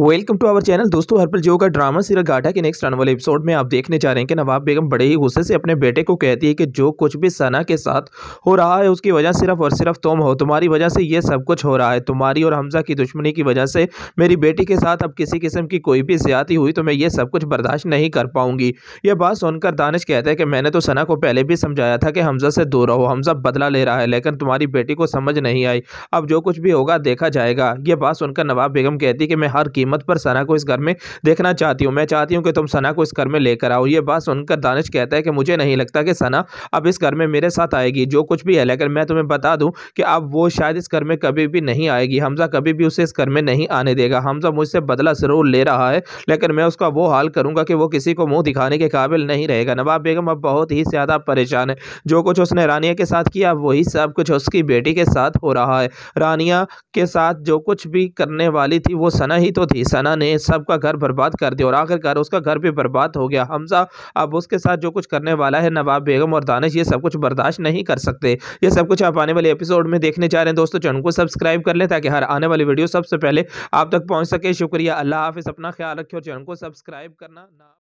welcome to our channel दोस्तों हरपल जियो का drama serial गाटा के नेक्स्ट आने वाले एपिसोड में आप देखने जा रहे हैं कि नवाब बेगम बड़े ही गुस्से से अपने बेटे को कहती है कि जो कुछ भी सना के साथ हो रहा है उसकी वजह सिर्फ और सिर्फ तुम हो तुम्हारी वजह से ये सब कुछ हो रहा है तुम्हारी और हमजा की दुश्मनी की वजह से मेरी बेटी के साथ अब किसी किस्म की कोई भी ज्यादा हुई तो मैं ये सब कुछ बर्दाश्त नहीं कर पाऊंगी यह बात सुनकर दानिश कहते हैं कि मैंने तो सना को पहले भी समझाया था कि हमजा से दूर रहो हमजा बदला ले रहा है लेकिन तुम्हारी बेटी को समझ नहीं आई अब जो कुछ भी होगा देखा जाएगा यह बात सुनकर नवाब बेगम कहती है कि मैं हर की कीमत पर सना को इस घर में देखना चाहती हूँ मैं चाहती हूँ कि तुम सना को इस घर में लेकर आओ ये बात सुनकर दानिश कहता है कि मुझे नहीं लगता कि सना अब इस घर में मेरे साथ आएगी जो कुछ भी है लेकिन मैं तुम्हें बता दूँ कि अब वो शायद इस घर में कभी भी नहीं आएगी हमजा कभी भी उसे इस घर में नहीं आने देगा हमजा मुझसे बदला जरूर ले रहा है लेकिन मैं उसका वो हाल करूँगा कि वो किसी को मुँह दिखाने के काबिल नहीं रहेगा नवाब बेगम अब बहुत ही ज़्यादा परेशान है जो कुछ उसने रानिया के साथ किया वही सब कुछ उसकी बेटी के साथ हो रहा है रानिया के साथ जो कुछ भी करने वाली थी वो सना ही तो थी सना ने सबका घर बर्बाद कर दिया और आखिरकार उसका घर भी बर्बाद हो गया हमजा अब उसके साथ जो कुछ करने वाला है नवाब बेगम और दानिश ये सब कुछ बर्दाश्त नहीं कर सकते ये सब कुछ आप आने वाले एपिसोड में देखने जा रहे हैं दोस्तों चैनल को सब्सक्राइब कर लें ताकि हर आने वाली वीडियो सबसे पहले आप तक पहुँच सके शुक्रिया अल्लाह हाफिज़ अपना ख्याल रखें और चैनल को सब्सक्राइब करना ना